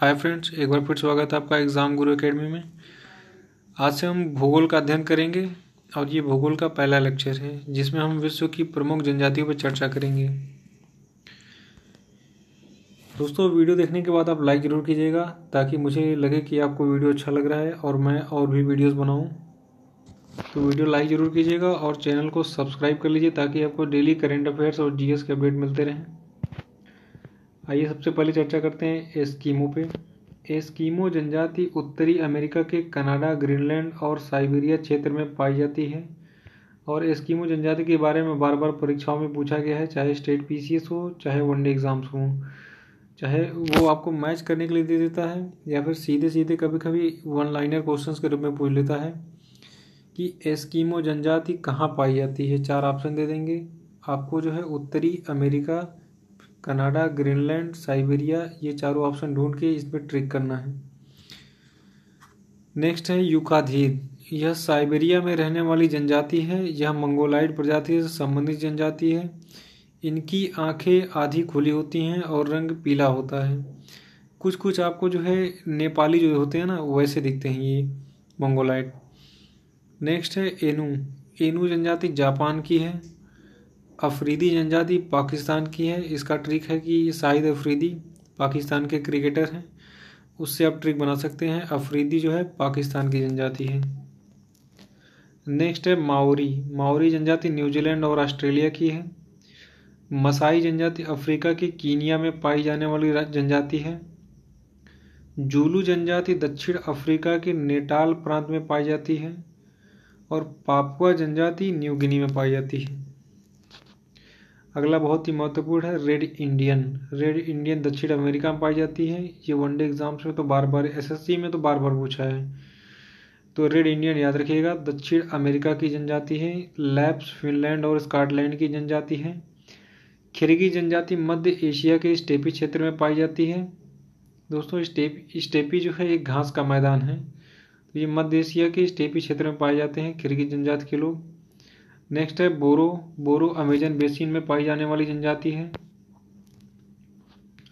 hi friends एक बार फिर स्वागत है आपका एग्ज़ाम गुरु एकेडमी में आज से हम भूगोल का अध्ययन करेंगे और ये भूगोल का पहला लेक्चर है जिसमें हम विश्व की प्रमुख जनजातियों पर चर्चा करेंगे दोस्तों वीडियो देखने के बाद आप लाइक ज़रूर कीजिएगा ताकि मुझे लगे कि आपको वीडियो अच्छा लग रहा है और मैं और भी वीडियोज़ बनाऊँ तो वीडियो लाइक ज़रूर कीजिएगा और चैनल को सब्सक्राइब कर लीजिए ताकि आपको डेली करेंट अफेयर्स और जीएस के अपडेट मिलते रहें आइए सबसे पहले चर्चा करते हैं एस्कीमो पे एस्कीमो जनजाति उत्तरी अमेरिका के कनाडा ग्रीनलैंड और साइबेरिया क्षेत्र में पाई जाती है और एस्कीमो जनजाति के बारे में बार बार परीक्षाओं में पूछा गया है चाहे स्टेट पी हो चाहे वनडे एग्ज़ाम्स हों चाहे वो आपको मैच करने के लिए दे देता है या फिर सीधे सीधे कभी कभी वन लाइनर क्वेश्चंस के रूप में पूछ लेता है कि एस्कीमो जनजाति कहाँ पाई जाती है चार ऑप्शन दे देंगे आपको जो है उत्तरी अमेरिका कनाडा ग्रीनलैंड साइबेरिया ये चारों ऑप्शन ढूंढ के इसमें ट्रिक करना है नेक्स्ट है युकाधीर यह साइबेरिया में रहने वाली जनजाति है यह मंगोलाइड प्रजाति से संबंधित जनजाति है इनकी आंखें आधी खुली होती हैं और रंग पीला होता है कुछ कुछ आपको जो है नेपाली जो होते हैं ना वैसे दिखते हैं ये मंगोलाइड नेक्स्ट है एनू एनू जनजाति जापान की है अफरीदी जनजाति पाकिस्तान की है इसका ट्रिक है कि शाहिद अफरीदी पाकिस्तान के क्रिकेटर हैं उससे आप ट्रिक बना सकते हैं अफरीदी जो है पाकिस्तान की जनजाति है नेक्स्ट है माओरी माओरी जनजाति न्यूजीलैंड और ऑस्ट्रेलिया की है मसाई जनजाति अफ्रीका की कीनिया में पाई जाने वाली जनजाति है जूलू जनजाति दक्षिण अफ्रीका के नेटाल प्रांत में पाई जाती है और पापुआ जनजाति न्यू गिनी में पाई जाती है अगला बहुत ही महत्वपूर्ण है रेड इंडियन रेड इंडियन दक्षिण अमेरिका में पाई जाती है ये वनडे एग्जाम्स में तो बार बार एसएससी में तो बार बार पूछा है तो रेड इंडियन याद रखिएगा दक्षिण अमेरिका की जनजाति है लैप्स फिनलैंड और स्कॉटलैंड की जनजाति है खिरगी जनजाति मध्य एशिया के स्टेपी क्षेत्र में पाई जाती है दोस्तों स्टेप स्टेपी जो है एक घास का मैदान है तो ये मध्य एशिया के स्टेपी क्षेत्र में पाए जाते हैं खिरगी जनजाति के लोग नेक्स्ट है बोरो बोरो अमेजन बेसिन में पाई जाने वाली जनजाति है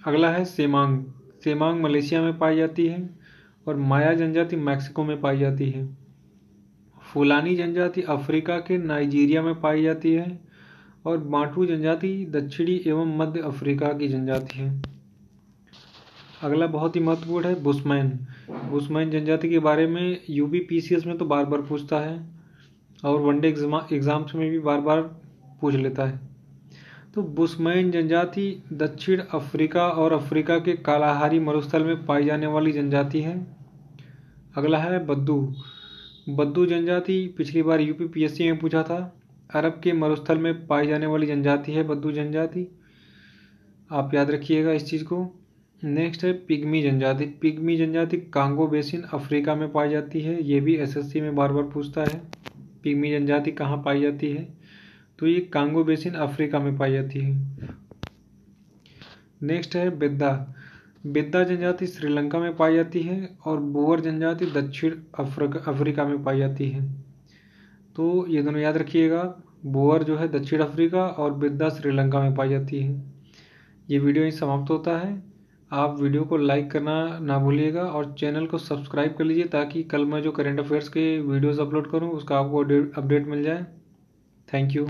अगला है सेमांग सेमांग मलेशिया में पाई जाती है और माया जनजाति मैक्सिको में पाई जाती है फुलानी जनजाति अफ्रीका के नाइजीरिया में पाई जाती है और बांटू जनजाति दक्षिणी एवं मध्य अफ्रीका की जनजाति है अगला बहुत ही महत्वपूर्ण है बुस्मैन बुस्मैन जनजाति के बारे में यूबीपीसीएस में तो बार बार पूछता है और वनडे एग्ज़ाम्स में भी बार बार पूछ लेता है तो बुस्मैन जनजाति दक्षिण अफ्रीका और अफ्रीका के कालाहारी मरुस्थल में पाई जाने वाली जनजाति है अगला है बद्दू बद्दू जनजाति पिछली बार यूपी पीएससी में पूछा था अरब के मरुस्थल में पाई जाने वाली जनजाति है बद्दू जनजाति आप याद रखिएगा इस चीज़ को नेक्स्ट है पिग्मी जनजाति पिग्मी जनजाति कांगो बेसिन अफ्रीका में पाई जाती है ये भी एसएससी में बार बार पूछता है पिग्मी जनजाति कहाँ पाई जाती है तो ये कांगो बेसिन अफ्रीका में पाई जाती है नेक्स्ट है बिद्दा बिद्दा जनजाति श्रीलंका में पाई जाती है और बोअर जनजाति दक्षिण अफ्रीका में पाई जाती है तो ये दोनों याद रखिएगा बोअर जो है दक्षिण अफ्रीका और बिद्दा श्रीलंका में पाई जाती है ये वीडियो यहीं समाप्त होता है आप वीडियो को लाइक करना ना भूलिएगा और चैनल को सब्सक्राइब कर लीजिए ताकि कल मैं जो करेंट अफेयर्स के वीडियोस अपलोड करूं उसका आपको अपडेट मिल जाए थैंक यू